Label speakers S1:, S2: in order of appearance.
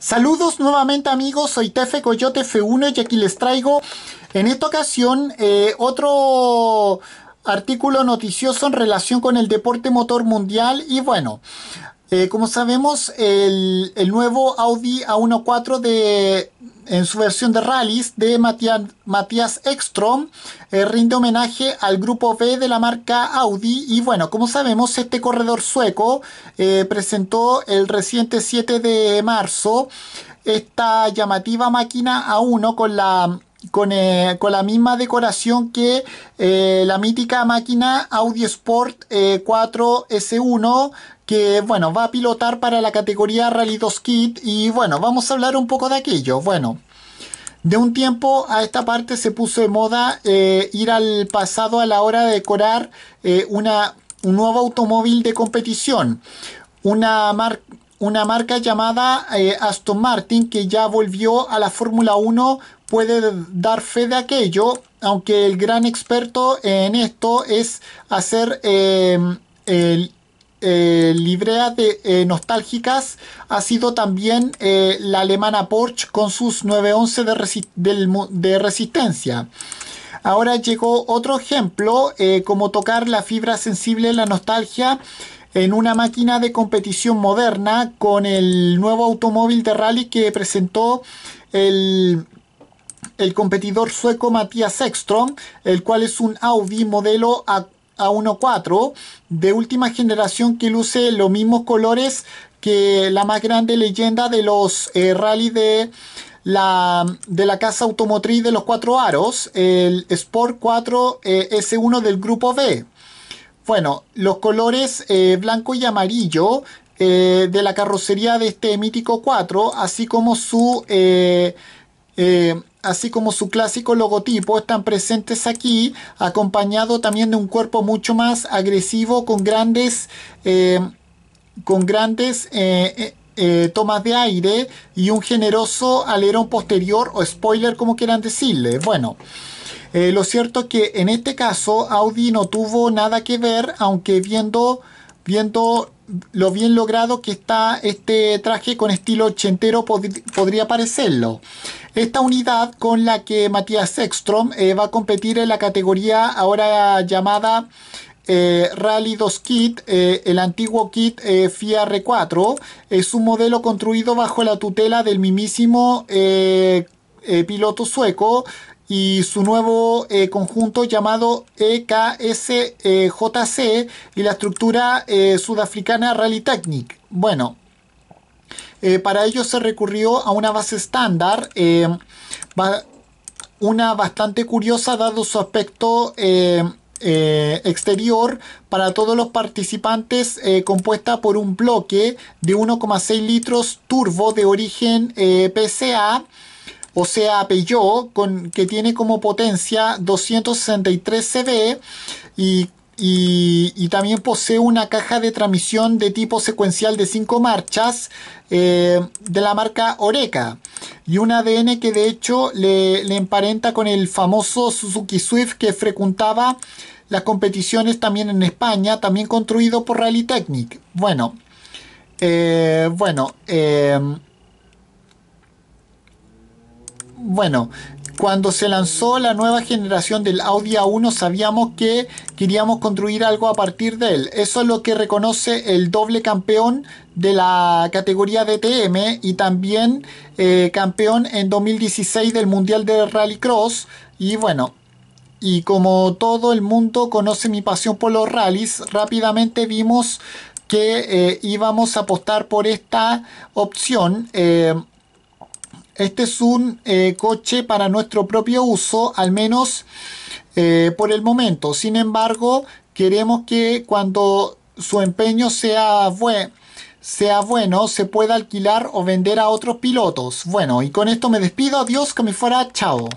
S1: Saludos nuevamente amigos, soy Tefe Coyote F1 y aquí les traigo en esta ocasión eh, otro artículo noticioso en relación con el deporte motor mundial y bueno, eh, como sabemos, el, nuevo Audi A1.4 de, en su versión de rallies de Matías, Matías Ekstrom eh, rinde homenaje al grupo B de la marca Audi. Y bueno, como sabemos, este corredor sueco eh, presentó el reciente 7 de marzo esta llamativa máquina A1 con la con, la misma decoración que la mítica máquina Audi Sport 4S1 que bueno, va a pilotar para la categoría Rally 2 Kit y bueno, vamos a hablar un poco de aquello. Bueno, de un tiempo a esta parte se puso de moda eh, ir al pasado a la hora de decorar eh, una, un nuevo automóvil de competición. Una, una marca llamada eh, Aston Martin que ya volvió a la Fórmula 1 puede dar fe de aquello, aunque el gran experto en esto es hacer el eh, librea de eh, nostálgicas ha sido también eh, la alemana Porsche con sus 911 de, de resistencia. Ahora llegó otro ejemplo, como tocar la fibra sensible en la nostalgia en una máquina de competición moderna con el nuevo automóvil de rally que presentó el, competidor sueco Matías Ekström, el cual es un Audi modelo a a 1.4 de última generación que luce los mismos colores que la más grande leyenda de los eh, rally de la, de la casa automotriz de los cuatro aros, el Sport 4 eh, S1 del grupo B. Bueno, los colores eh, blanco y amarillo de la carrocería de este mítico 4, así como su así como su clásico logotipo, están presentes aquí, acompañado también de un cuerpo mucho más agresivo con grandes, eh, con grandes eh, eh, tomas de aire y un generoso alerón posterior o spoiler, como quieran decirle. Bueno. lo cierto es que en este caso Audi no tuvo nada que ver, aunque viendo viendo lo bien logrado que está este traje con estilo ochentero podría parecerlo. Esta unidad con la que Matías Ekstrom eh, va a competir en la categoría ahora llamada eh, Rally 2 Kit, eh, el antiguo kit FIA R4, es un modelo construido bajo la tutela del mismísimo piloto sueco y su nuevo eh, conjunto llamado EKSJC eh, y la estructura eh, sudafricana Rally technic Bueno, para ello se recurrió a una base estándar, una bastante curiosa dado su aspecto exterior para todos los participantes compuesta por un bloque de 1,6 litros turbo de origen PCA o sea Peugeot, con, que tiene como potencia 263 CV y, también posee una caja de transmisión de tipo secuencial de 5 marchas eh, de la marca Oreca y un ADN que de hecho le, emparenta con el famoso Suzuki Swift que frecuentaba las competiciones también en España, también construido por Rally Technic. Bueno, eh, bueno, eh, bueno, cuando se lanzó la nueva generación del Audi A1 sabíamos que queríamos construir algo a partir de él. Eso es lo que reconoce el doble campeón de la categoría DTM y también eh, campeón en 2016 del Mundial de Rallycross. Y bueno, y como todo el mundo conoce mi pasión por los rallies, rápidamente vimos que eh, íbamos a apostar por esta opción. Eh, este es un eh, coche para nuestro propio uso, al menos eh, por el momento. Sin embargo, queremos que cuando su empeño sea bueno, sea bueno, se pueda alquilar o vender a otros pilotos. Bueno, y con esto me despido. Adiós, que me fuera. Chao.